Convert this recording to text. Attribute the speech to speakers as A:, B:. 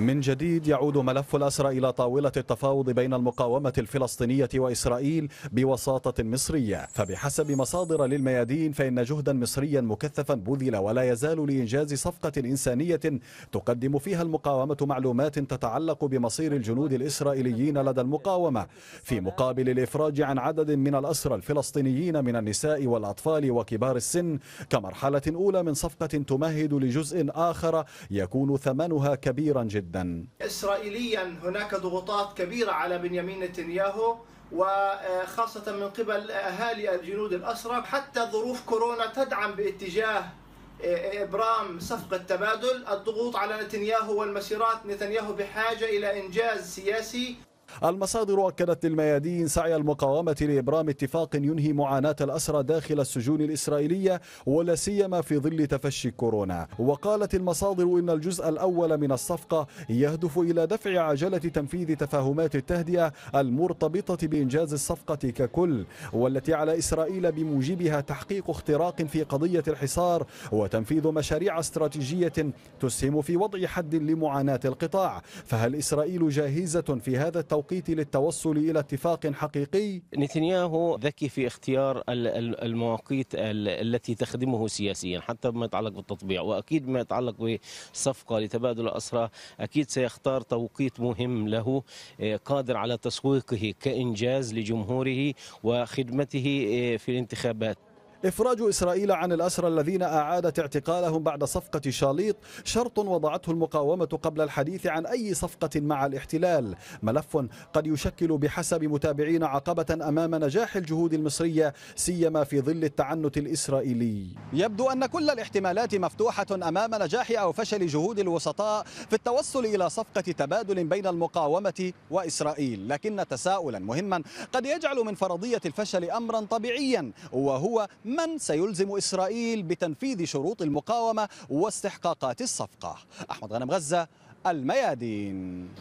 A: من جديد يعود ملف الأسرى إلى طاولة التفاوض بين المقاومة الفلسطينية وإسرائيل بوساطة مصرية فبحسب مصادر للميادين فإن جهدا مصريا مكثفا بذل ولا يزال لإنجاز صفقة إنسانية تقدم فيها المقاومة معلومات تتعلق بمصير الجنود الإسرائيليين لدى المقاومة في مقابل الإفراج عن عدد من الأسرى الفلسطينيين من النساء والأطفال وكبار السن كمرحلة أولى من صفقة تمهد لجزء آخر يكون ثمنها كبيرا جدا جدا
B: إسرائيليا هناك ضغوطات كبيرة على بنيامين نتنياهو وخاصة من قبل أهالي الجنود الأسرى حتى ظروف كورونا تدعم باتجاه إبرام صفقة تبادل الضغوط على نتنياهو والمسيرات نتنياهو بحاجة إلى إنجاز سياسي
A: المصادر أكدت للميادين سعي المقاومة لإبرام اتفاق ينهي معاناة الأسرى داخل السجون الإسرائيلية ولا سيما في ظل تفشي كورونا وقالت المصادر إن الجزء الأول من الصفقة يهدف إلى دفع عجلة تنفيذ تفاهمات التهدئة المرتبطة بإنجاز الصفقة ككل والتي على إسرائيل بموجبها تحقيق اختراق في قضية الحصار وتنفيذ مشاريع استراتيجية تسهم في وضع حد لمعاناة القطاع فهل إسرائيل جاهزة في هذا التوقيت التوقيت للتوصل إلى اتفاق حقيقي
C: نتنياهو ذكي في اختيار المواقيت التي تخدمه سياسيا حتى بما يتعلق بالتطبيع وأكيد بما يتعلق بصفقة لتبادل الأسرى أكيد سيختار توقيت مهم له إيه، قادر على تسويقه كإنجاز لجمهوره وخدمته إيه، في الانتخابات
A: إفراج إسرائيل عن الأسرى الذين أعادت اعتقالهم بعد صفقة شاليط شرط وضعته المقاومة قبل الحديث عن أي صفقة مع الاحتلال ملف قد يشكل بحسب متابعين عقبة أمام نجاح الجهود المصرية سيما في ظل التعنت الإسرائيلي يبدو أن كل الاحتمالات مفتوحة أمام نجاح أو فشل جهود الوسطاء في التوصل إلى صفقة تبادل بين المقاومة وإسرائيل لكن تساؤلا مهما قد يجعل من فرضية الفشل أمرا طبيعيا وهو من سيلزم إسرائيل بتنفيذ شروط المقاومة واستحقاقات الصفقة أحمد غنم غزة الميادين